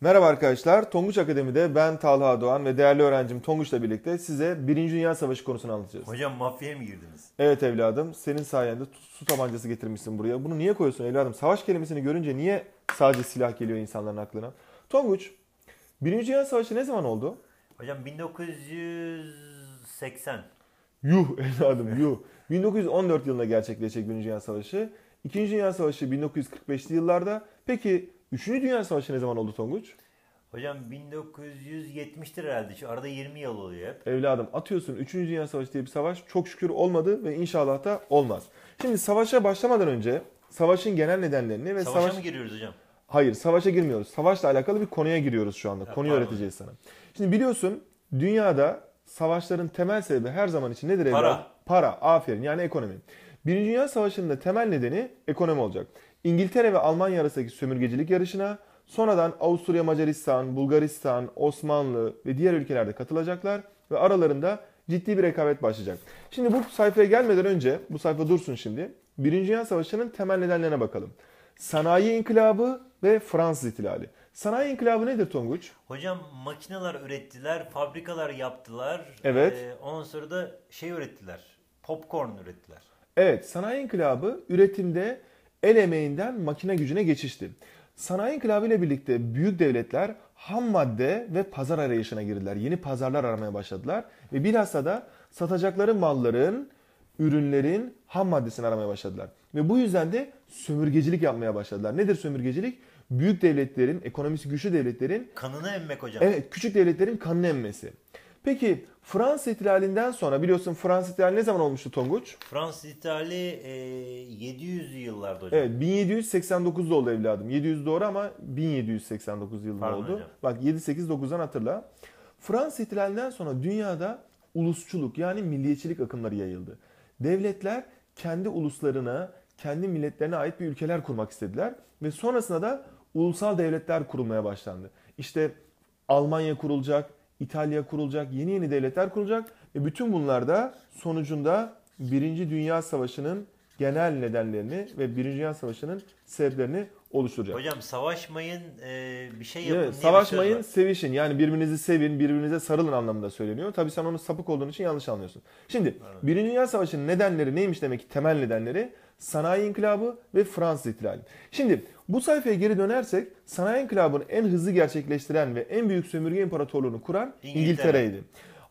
Merhaba arkadaşlar, Tonguç Akademi'de ben Talha Doğan ve değerli öğrencim Tonguç'la birlikte size Birinci Dünya Savaşı konusunu anlatacağız. Hocam mafyaya mı girdiniz? Evet evladım, senin sayende su tabancası getirmişsin buraya. Bunu niye koyuyorsun evladım? Savaş kelimesini görünce niye sadece silah geliyor insanların aklına? Tonguç, Birinci Dünya Savaşı ne zaman oldu? Hocam 1980. Yuh evladım yuh. 1914 yılında gerçekleşecek Birinci Dünya Savaşı. İkinci Dünya Savaşı 1945'li yıllarda. Peki Üçüncü Dünya Savaşı ne zaman oldu Tonguç? Hocam 1970'tir herhalde. Şu arada 20 yıl oluyor hep. Evladım atıyorsun 3. Dünya Savaşı diye bir savaş çok şükür olmadı ve inşallah da olmaz. Şimdi savaşa başlamadan önce savaşın genel nedenlerini ve Savaşa savaş... mı giriyoruz hocam? Hayır savaşa girmiyoruz. Savaşla alakalı bir konuya giriyoruz şu anda. Ya, Konuyu pardon. öğreteceğiz sana. Şimdi biliyorsun dünyada savaşların temel sebebi her zaman için nedir? Para. Evlat? Para. Aferin yani ekonomi. Birinci Dünya Savaşı'nın da temel nedeni ekonomi olacak. İngiltere ve Almanya arasındaki sömürgecilik yarışına sonradan Avusturya, Macaristan, Bulgaristan, Osmanlı ve diğer ülkelerde katılacaklar ve aralarında ciddi bir rekabet başlayacak. Şimdi bu sayfaya gelmeden önce, bu sayfa dursun şimdi. Birinci Dünya Savaşı'nın temel nedenlerine bakalım. Sanayi inkılabı ve Fransız ihtilali. Sanayi inkılabı nedir Tonguç? Hocam makineler ürettiler, fabrikalar yaptılar. Evet. Ee, ondan sonra da şey ürettiler, popcorn ürettiler. Evet, sanayi inkılabı üretimde el emeğinden makine gücüne geçişti. Sanayi inkılabı ile birlikte büyük devletler ham madde ve pazar arayışına girdiler. Yeni pazarlar aramaya başladılar ve bilhassa da satacakları malların, ürünlerin ham maddesini aramaya başladılar. Ve bu yüzden de sömürgecilik yapmaya başladılar. Nedir sömürgecilik? Büyük devletlerin, ekonomisi güçlü devletlerin... Kanını emmek hocam. Evet, küçük devletlerin kanını emmesi. Peki Fransız ihtilalinden sonra biliyorsun Fransız ihtilali ne zaman olmuştu Tonguç? Fransız ihtilali e, 700 yıllarda hocam. Evet 1789'da oldu evladım. 700 doğru ama 1789 yılında Pardon oldu. Hocam. Bak 7-8-9'dan hatırla. Fransız ihtilalinden sonra dünyada ulusçuluk yani milliyetçilik akımları yayıldı. Devletler kendi uluslarına, kendi milletlerine ait bir ülkeler kurmak istediler. Ve sonrasında da ulusal devletler kurulmaya başlandı. İşte Almanya kurulacak, İtalya kurulacak, yeni yeni devletler kurulacak ve bütün bunlar da sonucunda Birinci Dünya Savaşı'nın genel nedenlerini ve Birinci Dünya Savaşı'nın sebeplerini oluşturacak. Hocam savaşmayın e, bir şey yapın. Evet, savaşmayın şey sevişin yani birbirinizi sevin birbirinize sarılın anlamında söyleniyor. Tabii sen onun sapık olduğun için yanlış anlıyorsun. Şimdi evet. Birinci Dünya Savaşı'nın nedenleri neymiş demek ki temel nedenleri? Sanayi inkılabı ve Fransız ihtilali. Şimdi bu sayfaya geri dönersek sanayi inkılabını en hızlı gerçekleştiren ve en büyük sömürge imparatorluğunu kuran İngiltere. İngiltere'ydi.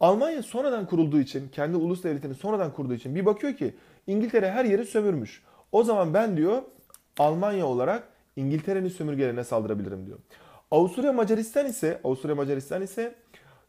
Almanya sonradan kurulduğu için, kendi ulus devletini sonradan kurduğu için bir bakıyor ki İngiltere her yeri sömürmüş. O zaman ben diyor Almanya olarak İngiltere'nin sömürgelerine saldırabilirim diyor. Avusturya Macaristan ise Avusturya Macaristan ise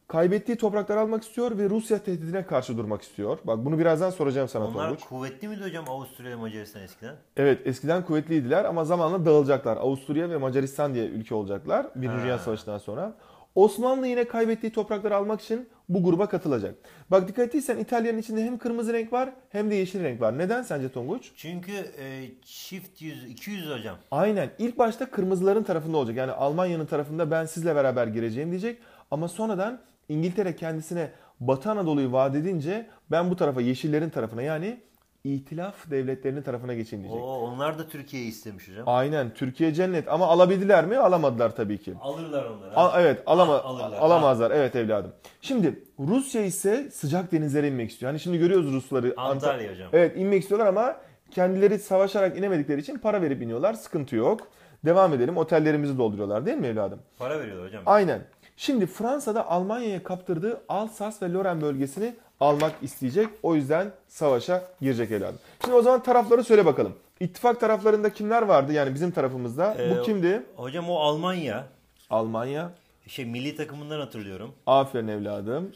kaybettiği topraklar almak istiyor ve Rusya tehdidine karşı durmak istiyor. Bak bunu birazdan soracağım sana Onlar Tonguç. kuvvetli miydi hocam Avusturya ve Macaristan eskiden? Evet eskiden kuvvetliydiler ama zamanla dağılacaklar. Avusturya ve Macaristan diye ülke olacaklar Birinci Dünya Savaşı'ndan sonra. Osmanlı yine kaybettiği toprakları almak için bu gruba katılacak. Bak dikkat ettiysen İtalya'nın içinde hem kırmızı renk var hem de yeşil renk var. Neden sence Tonguç? Çünkü e, çift yüz, 200 hocam. Aynen. İlk başta kırmızıların tarafında olacak. Yani Almanya'nın tarafında ben sizle beraber gireceğim diyecek. Ama sonradan İngiltere kendisine Batı Anadolu'yu vaat edince ben bu tarafa yeşillerin tarafına yani itilaf devletlerinin tarafına geçin diyecek. Oo, onlar da Türkiye'yi istemiş hocam. Aynen Türkiye cennet ama alabildiler mi? Alamadılar tabii ki. Alırlar onları. Al, evet alama, ah, Alırlar. alamazlar ha. evet evladım. Şimdi Rusya ise sıcak denizlere inmek istiyor. Hani şimdi görüyoruz Rusları. Antalya Ant- hocam. Evet inmek istiyorlar ama kendileri savaşarak inemedikleri için para verip iniyorlar sıkıntı yok. Devam edelim otellerimizi dolduruyorlar değil mi evladım? Para veriyorlar hocam. Aynen. Şimdi Fransa'da Almanya'ya kaptırdığı Alsas ve Loren bölgesini almak isteyecek. O yüzden savaşa girecek evladım. Şimdi o zaman tarafları söyle bakalım. İttifak taraflarında kimler vardı? Yani bizim tarafımızda. Ee, Bu kimdi? Hocam o Almanya. Almanya. Şey milli takımından hatırlıyorum. Aferin evladım.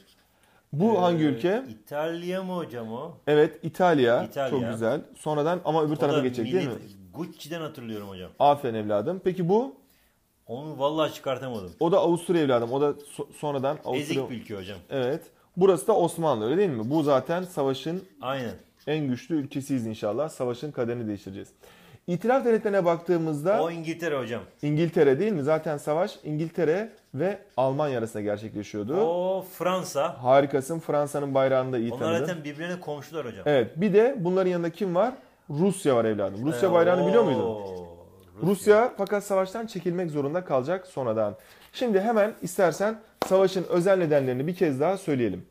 Bu ee, hangi ülke? İtalya mı hocam o? Evet İtalya. İtalya. Çok güzel. Sonradan ama öbür o tarafa geçecek milli, değil mi? Gucci'den hatırlıyorum hocam. Aferin evladım. Peki bu? Onu vallahi çıkartamadım. O da Avusturya evladım. O da so- sonradan Avusturya. Ezik bir ülke hocam. Evet. Burası da Osmanlı öyle değil mi? Bu zaten savaşın Aynen. en güçlü ülkesiyiz inşallah. Savaşın kaderini değiştireceğiz. İtiraf devletlerine baktığımızda O İngiltere hocam. İngiltere değil mi? Zaten savaş İngiltere ve Almanya arasında gerçekleşiyordu. O Fransa. Harikasın. Fransa'nın bayrağını da iyi Onlar tanıdın. zaten birbirine komşular hocam. Evet. Bir de bunların yanında kim var? Rusya var evladım. Rusya ee, bayrağını biliyor muydun? Rusya. Rusya fakat savaştan çekilmek zorunda kalacak sonradan. Şimdi hemen istersen savaşın özel nedenlerini bir kez daha söyleyelim.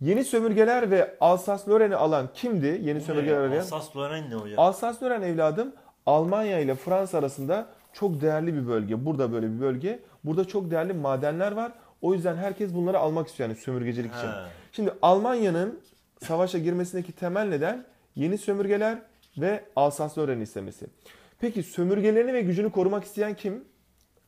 Yeni sömürgeler ve Alsas-Lören'i alan kimdi? Yeni Bu sömürgeler arayan. alsas lorraine ne hocam? alsas lorraine evladım Almanya ile Fransa arasında çok değerli bir bölge. Burada böyle bir bölge. Burada çok değerli madenler var. O yüzden herkes bunları almak istiyor yani sömürgecilik He. için. Şimdi Almanya'nın savaşa girmesindeki temel neden yeni sömürgeler ve alsas lorraine istemesi. Peki sömürgelerini ve gücünü korumak isteyen kim?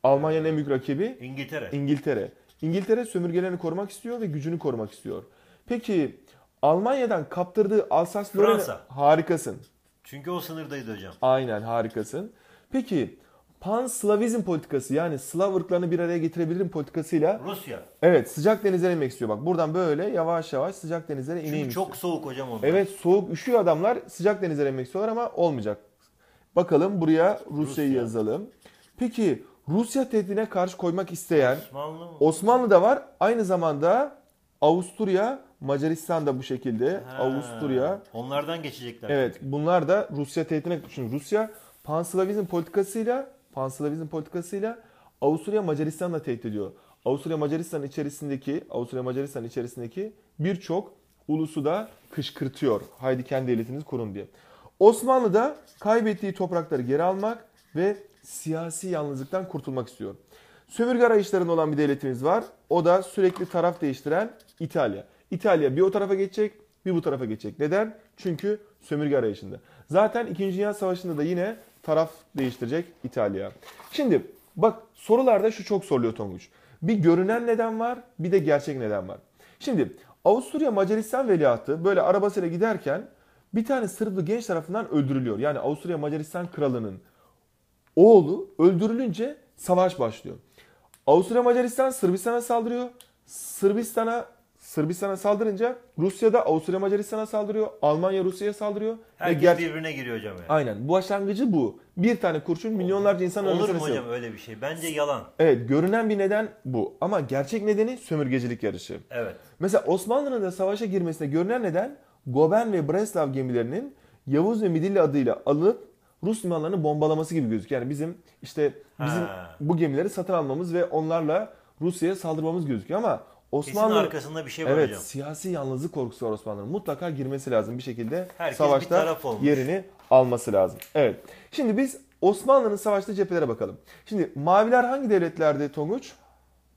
Almanya'nın en büyük rakibi İngiltere. İngiltere. İngiltere sömürgelerini korumak istiyor ve gücünü korumak istiyor. Peki Almanya'dan kaptırdığı Alsas Lorraine Fransa. harikasın. Çünkü o sınırdaydı hocam. Aynen harikasın. Peki panslavizm politikası yani Slav ırklarını bir araya getirebilirim politikasıyla Rusya. Evet sıcak denizlere inmek istiyor. Bak buradan böyle yavaş yavaş sıcak denizlere ineyim Çünkü çok istiyor. soğuk hocam o. Evet soğuk üşüyor adamlar sıcak denizlere inmek istiyorlar ama olmayacak. Bakalım buraya Rusya'yı Rusya. yazalım. Peki Rusya tehdidine karşı koymak isteyen Osmanlı, mı? Osmanlı da var. Aynı zamanda Avusturya, Macaristan da bu şekilde. Ha, Avusturya. Onlardan geçecekler. Evet bunlar da Rusya tehdidine. Çünkü Rusya Panslavizm politikasıyla Panslavizm politikasıyla Avusturya Macaristan da tehdit ediyor. Avusturya Macaristan içerisindeki Avusturya Macaristan içerisindeki birçok ulusu da kışkırtıyor. Haydi kendi devletinizi kurun diye. Osmanlı da kaybettiği toprakları geri almak ve siyasi yalnızlıktan kurtulmak istiyor. Sömürge arayışlarında olan bir devletimiz var. O da sürekli taraf değiştiren İtalya. İtalya bir o tarafa geçecek, bir bu tarafa geçecek. Neden? Çünkü sömürge arayışında. Zaten 2. Dünya Savaşı'nda da yine taraf değiştirecek İtalya. Şimdi bak sorularda şu çok soruluyor Tonguç. Bir görünen neden var, bir de gerçek neden var. Şimdi Avusturya Macaristan veliahtı böyle arabasıyla giderken bir tane Sırplı genç tarafından öldürülüyor. Yani Avusturya Macaristan kralının oğlu öldürülünce savaş başlıyor. Avusturya Macaristan Sırbistan'a saldırıyor. Sırbistan'a Sırbistan'a saldırınca Rusya da Avusturya Macaristan'a saldırıyor. Almanya Rusya'ya saldırıyor. Herkes ger- birbirine giriyor hocam yani. Aynen. Bu başlangıcı bu. Bir tane kurşun olur. milyonlarca insan ölmesine Olur mu hocam öyle bir şey? Bence yalan. Evet. Görünen bir neden bu. Ama gerçek nedeni sömürgecilik yarışı. Evet. Mesela Osmanlı'nın da savaşa girmesine görünen neden Goben ve Breslav gemilerinin Yavuz ve Midilli adıyla alıp Rus limanlarını bombalaması gibi gözüküyor. Yani bizim işte bizim ha. bu gemileri satın almamız ve onlarla Rusya'ya saldırmamız gözüküyor ama Osmanlı Kesin arkasında bir şey var evet, hocam. siyasi yalnızlık korkusu var Osmanlı'nın. Mutlaka girmesi lazım bir şekilde. Herkes savaşta bir taraf olmuş. yerini alması lazım. Evet. Şimdi biz Osmanlı'nın savaşta cephelere bakalım. Şimdi maviler hangi devletlerde Tonguç?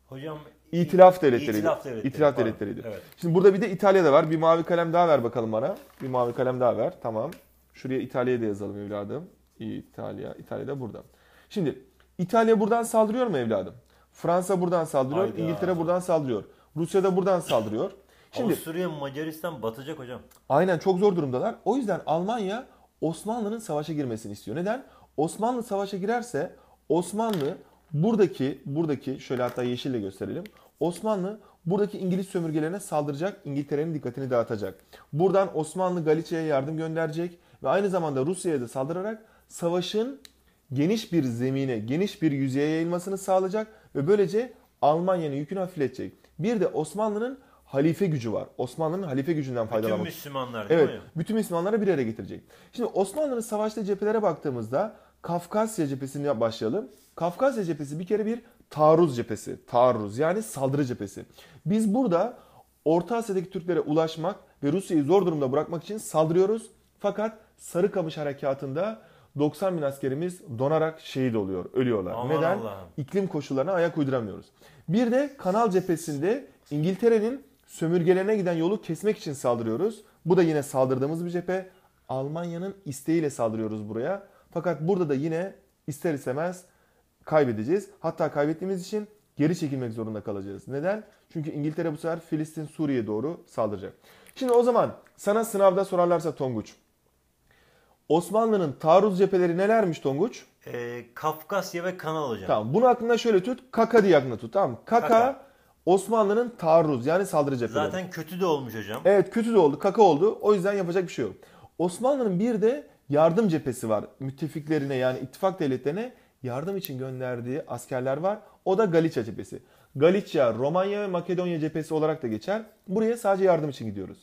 Hocam İtilaf devletleriydi. İtilaf devletleri. İtilaf devletleriydi. Evet. Şimdi burada bir de İtalya da var. Bir mavi kalem daha ver bakalım bana. Bir mavi kalem daha ver. Tamam. Şuraya İtalya'yı da yazalım evladım. İtalya. İtalya da burada. Şimdi İtalya buradan saldırıyor mu evladım? Fransa buradan saldırıyor. Hayda. İngiltere buradan saldırıyor. Rusya da buradan saldırıyor. Şimdi Avusturya, Macaristan batacak hocam. Aynen çok zor durumdalar. O yüzden Almanya Osmanlı'nın savaşa girmesini istiyor. Neden? Osmanlı savaşa girerse Osmanlı Buradaki, buradaki şöyle hatta yeşille gösterelim. Osmanlı buradaki İngiliz sömürgelerine saldıracak, İngiltere'nin dikkatini dağıtacak. Buradan Osmanlı Galicia'ya yardım gönderecek ve aynı zamanda Rusya'ya da saldırarak savaşın geniş bir zemine, geniş bir yüzeye yayılmasını sağlayacak ve böylece Almanya'nın yükünü hafifletecek. Bir de Osmanlı'nın halife gücü var. Osmanlı'nın halife gücünden faydalanmak. Bütün Müslümanlar değil evet, mi? Bütün Müslümanları bir araya getirecek. Şimdi Osmanlı'nın savaşta cephelere baktığımızda Kafkasya cephesini başlayalım. Kafkasya cephesi bir kere bir taarruz cephesi. Taarruz yani saldırı cephesi. Biz burada Orta Asya'daki Türklere ulaşmak ve Rusya'yı zor durumda bırakmak için saldırıyoruz. Fakat Sarıkamış Harekatı'nda 90 bin askerimiz donarak şehit oluyor, ölüyorlar. Aman Neden? Allah. İklim koşullarına ayak uyduramıyoruz. Bir de Kanal cephesinde İngiltere'nin sömürgelerine giden yolu kesmek için saldırıyoruz. Bu da yine saldırdığımız bir cephe. Almanya'nın isteğiyle saldırıyoruz buraya. Fakat burada da yine ister istemez kaybedeceğiz. Hatta kaybettiğimiz için geri çekilmek zorunda kalacağız. Neden? Çünkü İngiltere bu sefer Filistin Suriye'ye doğru saldıracak. Şimdi o zaman sana sınavda sorarlarsa Tonguç. Osmanlı'nın taarruz cepheleri nelermiş Tonguç? Ee, Kafkasya ve Kanal hocam. Tamam bunu aklında şöyle tut. Kaka diye aklında tut. Tamam Kaka, Kaka. Osmanlı'nın taarruz yani saldırı cepheleri. Zaten kötü de olmuş hocam. Evet kötü de oldu. Kaka oldu. O yüzden yapacak bir şey yok. Osmanlı'nın bir de yardım cephesi var. Müttefiklerine yani ittifak devletlerine yardım için gönderdiği askerler var. O da Galicia cephesi. Galicia, Romanya ve Makedonya cephesi olarak da geçer. Buraya sadece yardım için gidiyoruz.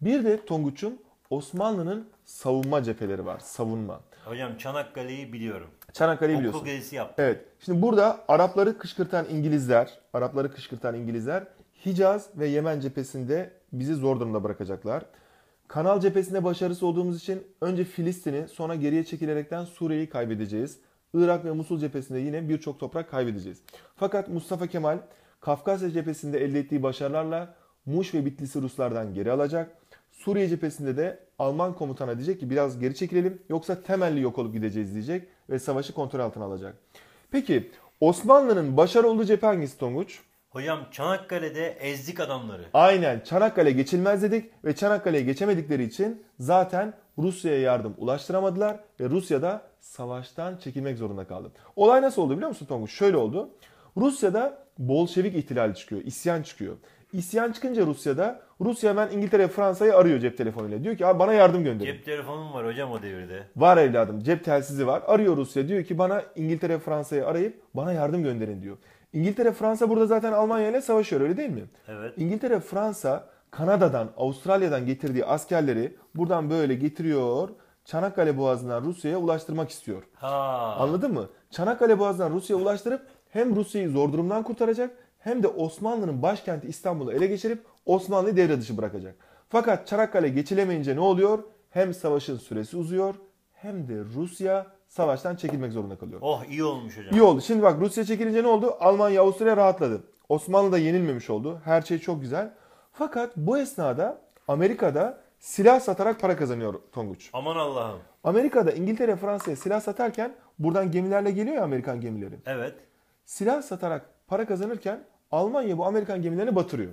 Bir de Tonguç'um Osmanlı'nın savunma cepheleri var. Savunma. Hocam Çanakkale'yi biliyorum. Çanakkale'yi biliyorsun. Okul gezisi yaptım. Evet. Şimdi burada Arapları kışkırtan İngilizler, Arapları kışkırtan İngilizler Hicaz ve Yemen cephesinde bizi zor durumda bırakacaklar. Kanal cephesinde başarısı olduğumuz için önce Filistin'i sonra geriye çekilerekten Suriye'yi kaybedeceğiz. Irak ve Musul cephesinde yine birçok toprak kaybedeceğiz. Fakat Mustafa Kemal Kafkasya cephesinde elde ettiği başarılarla Muş ve Bitlis'i Ruslardan geri alacak. Suriye cephesinde de Alman komutana diyecek ki biraz geri çekilelim yoksa temelli yok olup gideceğiz diyecek ve savaşı kontrol altına alacak. Peki Osmanlı'nın başarılı olduğu cephe hangisi Tonguç? Hocam Çanakkale'de ezdik adamları. Aynen Çanakkale geçilmez dedik ve Çanakkale'ye geçemedikleri için zaten Rusya'ya yardım ulaştıramadılar ve Rusya'da savaştan çekilmek zorunda kaldı. Olay nasıl oldu biliyor musun Tonguç? Şöyle oldu. Rusya'da Bolşevik ihtilali çıkıyor, isyan çıkıyor. İsyan çıkınca Rusya'da Rusya hemen İngiltere Fransa'yı arıyor cep telefonuyla. Diyor ki abi bana yardım gönderin. Cep telefonum var hocam o devirde. Var evladım cep telsizi var. Arıyor Rusya diyor ki bana İngiltere Fransa'yı arayıp bana yardım gönderin diyor. İngiltere Fransa burada zaten Almanya ile savaşıyor öyle değil mi? Evet. İngiltere Fransa Kanada'dan Avustralya'dan getirdiği askerleri buradan böyle getiriyor. Çanakkale Boğazı'ndan Rusya'ya ulaştırmak istiyor. Ha. Anladın mı? Çanakkale Boğazı'ndan Rusya'ya ulaştırıp hem Rusya'yı zor durumdan kurtaracak hem de Osmanlı'nın başkenti İstanbul'u ele geçirip Osmanlı'yı devre dışı bırakacak. Fakat Çanakkale geçilemeyince ne oluyor? Hem savaşın süresi uzuyor hem de Rusya savaştan çekilmek zorunda kalıyor. Oh iyi olmuş hocam. İyi oldu. Şimdi bak Rusya çekilince ne oldu? Almanya, Avusturya rahatladı. Osmanlı da yenilmemiş oldu. Her şey çok güzel. Fakat bu esnada Amerika'da silah satarak para kazanıyor Tonguç. Aman Allah'ım. Amerika'da İngiltere Fransa'ya silah satarken buradan gemilerle geliyor ya Amerikan gemileri. Evet. Silah satarak para kazanırken Almanya bu Amerikan gemilerini batırıyor.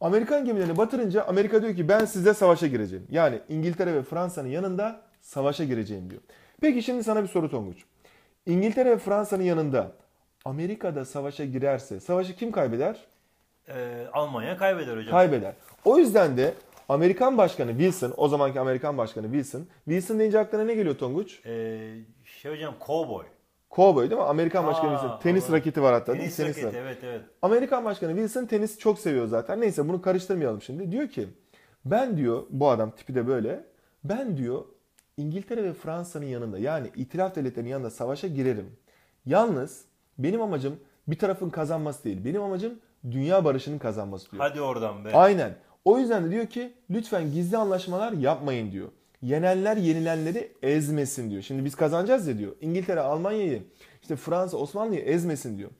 Amerikan gemilerini batırınca Amerika diyor ki ben size savaşa gireceğim. Yani İngiltere ve Fransa'nın yanında savaşa gireceğim diyor. Peki şimdi sana bir soru Tonguç. İngiltere ve Fransa'nın yanında Amerika'da savaşa girerse savaşı kim kaybeder? Ee, Almanya kaybeder hocam. Kaybeder. O yüzden de Amerikan Başkanı Wilson, o zamanki Amerikan Başkanı Wilson. Wilson deyince aklına ne geliyor Tonguç? Ee, şey hocam, cowboy. Cowboy değil mi? Amerikan Başkanı Aa, Wilson. Tenis evet. raketi var hatta. Tenis, tenis raketi evet evet. Amerikan Başkanı Wilson tenis çok seviyor zaten. Neyse bunu karıştırmayalım şimdi. Diyor ki ben diyor bu adam tipi de böyle. Ben diyor İngiltere ve Fransa'nın yanında yani itilaf devletlerinin yanında savaşa girerim. Yalnız benim amacım bir tarafın kazanması değil. Benim amacım dünya barışının kazanması diyor. Hadi oradan be. Aynen. O yüzden de diyor ki lütfen gizli anlaşmalar yapmayın diyor. Yenenler yenilenleri ezmesin diyor. Şimdi biz kazanacağız ya diyor. İngiltere, Almanya'yı, işte Fransa, Osmanlı'yı ezmesin diyor.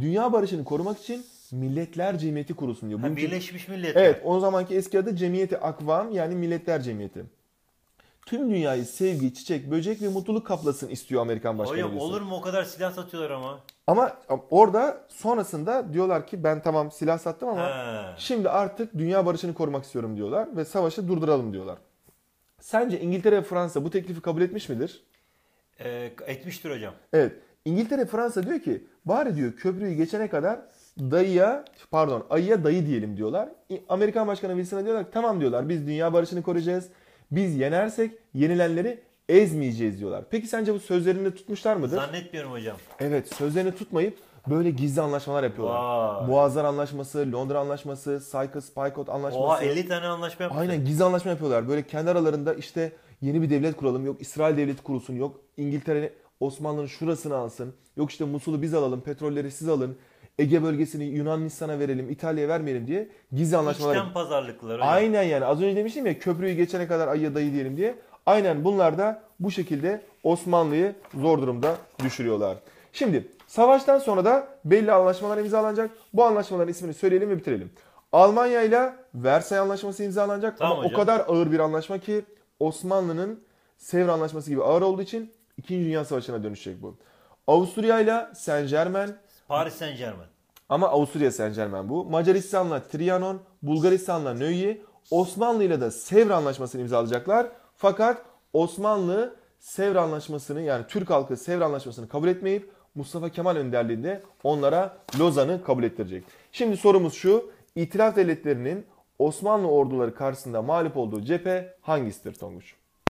Dünya barışını korumak için Milletler Cemiyeti kurulsun diyor. Ha, Bunun Birleşmiş Milletler. Evet, o zamanki eski adı Cemiyeti Akvam yani Milletler Cemiyeti. Tüm dünyayı sevgi, çiçek, böcek ve mutluluk kaplasın istiyor Amerikan başkanı. Hayır, olur mu o kadar silah satıyorlar ama. Ama orada sonrasında diyorlar ki ben tamam silah sattım ama He. şimdi artık dünya barışını korumak istiyorum diyorlar ve savaşı durduralım diyorlar. Sence İngiltere ve Fransa bu teklifi kabul etmiş midir? E, etmiştir hocam. Evet. İngiltere Fransa diyor ki bari diyor köprüyü geçene kadar dayıya pardon ayıya dayı diyelim diyorlar. Amerikan Başkanı Wilson'a diyorlar tamam diyorlar biz dünya barışını koruyacağız. Biz yenersek yenilenleri ezmeyeceğiz diyorlar. Peki sence bu sözlerini tutmuşlar mıdır? Zannetmiyorum hocam. Evet sözlerini tutmayıp Böyle gizli anlaşmalar yapıyorlar. Vay. Boğazlar Anlaşması, Londra Anlaşması, Sykes-Picot Anlaşması. Oha 50 tane anlaşma yapıyorlar. Aynen gizli anlaşma yapıyorlar. Böyle kendi aralarında işte yeni bir devlet kuralım. Yok İsrail devleti kurulsun. Yok İngiltere Osmanlı'nın şurasını alsın. Yok işte Musul'u biz alalım. Petrolleri siz alın. Ege bölgesini Yunanistan'a verelim, İtalya'ya vermeyelim diye gizli anlaşmalar. İçten pazarlıkları. Aynen yani. Az önce demiştim ya köprüyü geçene kadar ayı dayı diyelim diye. Aynen bunlar da bu şekilde Osmanlı'yı zor durumda düşürüyorlar. Şimdi Savaştan sonra da belli anlaşmalar imzalanacak. Bu anlaşmaların ismini söyleyelim ve bitirelim. Almanya ile Versay Anlaşması imzalanacak tamam ama hocam. o kadar ağır bir anlaşma ki Osmanlı'nın Sevr Anlaşması gibi ağır olduğu için 2. Dünya Savaşı'na dönüşecek bu. Avusturya ile Saint Germain. Paris Saint Germain. Ama Avusturya Saint Germain bu. Macaristan'la Trianon, Bulgaristan'la Nöyi, Osmanlı ile de Sevr Anlaşması'nı imzalayacaklar. Fakat Osmanlı Sevr Anlaşması'nı yani Türk halkı Sevr Anlaşması'nı kabul etmeyip Mustafa Kemal önderliğinde onlara Lozan'ı kabul ettirecek. Şimdi sorumuz şu. İtilaf devletlerinin Osmanlı orduları karşısında mağlup olduğu cephe hangisidir Tonguç?